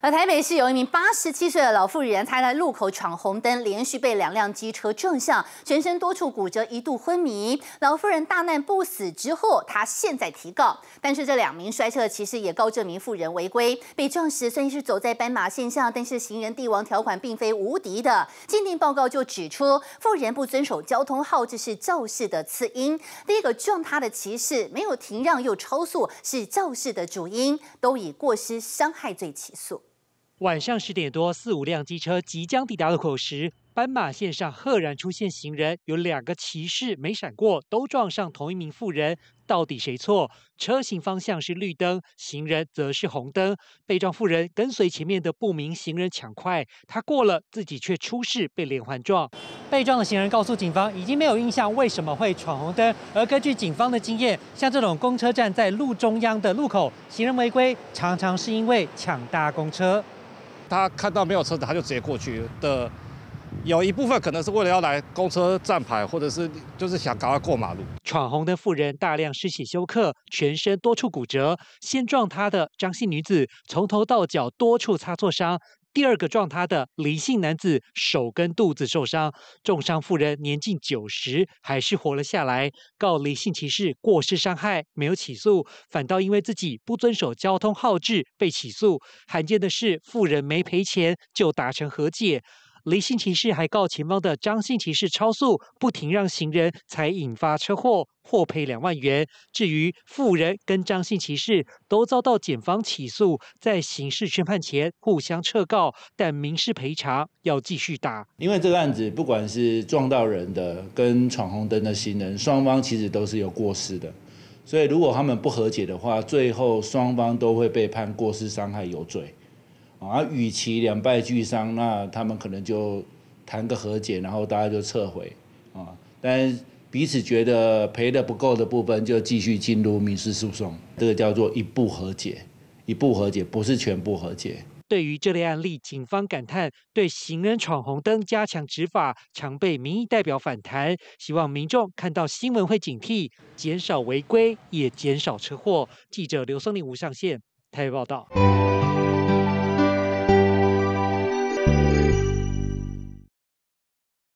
而台北市有一名八十七岁的老妇人，她在路口闯红灯，连续被两辆机车撞向，全身多处骨折，一度昏迷。老妇人大难不死之后，她现在提告。但是这两名摔车其实也告这名妇人违规，被撞时虽然是走在斑马线上，但是行人帝王条款并非无敌的。鉴定报告就指出，妇人不遵守交通号志是肇事的次因，第一个撞她的骑士没有停让又超速是肇事的主因，都以过失伤害罪起诉。晚上十点多，四五辆机车即将抵达路口时，斑马线上赫然出现行人，有两个骑士没闪过，都撞上同一名妇人。到底谁错？车行方向是绿灯，行人则是红灯。被撞妇人跟随前面的不明行人抢快，他过了，自己却出事被连环撞。被撞的行人告诉警方，已经没有印象为什么会闯红灯。而根据警方的经验，像这种公车站在路中央的路口，行人违规常常是因为抢搭公车。他看到没有车子，他就直接过去。的有一部分可能是为了要来公车站牌，或者是就是想赶快过马路。闯红灯妇人大量失血休克，全身多处骨折。先撞她的张姓女子，从头到脚多处擦挫伤。第二个撞他的李姓男子手跟肚子受伤，重伤妇人年近九十还是活了下来，告李姓骑士过失伤害没有起诉，反倒因为自己不遵守交通号志被起诉。罕见的是，妇人没赔钱就达成和解。离性骑士还告前方的张姓骑士超速，不停让行人才引发车祸，获赔两万元。至于妇人跟张姓骑士都遭到检方起诉，在刑事宣判前互相撤告，但民事赔偿要继续打。因为这个案子不管是撞到人的跟闯红灯的行人，双方其实都是有过失的，所以如果他们不和解的话，最后双方都会被判过失伤害有罪。啊，与其两败俱伤，那他们可能就谈个和解，然后大家就撤回。啊，但彼此觉得赔的不够的部分，就继续进入民事诉讼。这个叫做一步和解，一步和解不是全部和解。对于这类案例，警方感叹：对行人闯红灯加强执法，常被民意代表反弹。希望民众看到新闻会警惕，减少违规，也减少车祸。记者刘松林无上线，台北报道。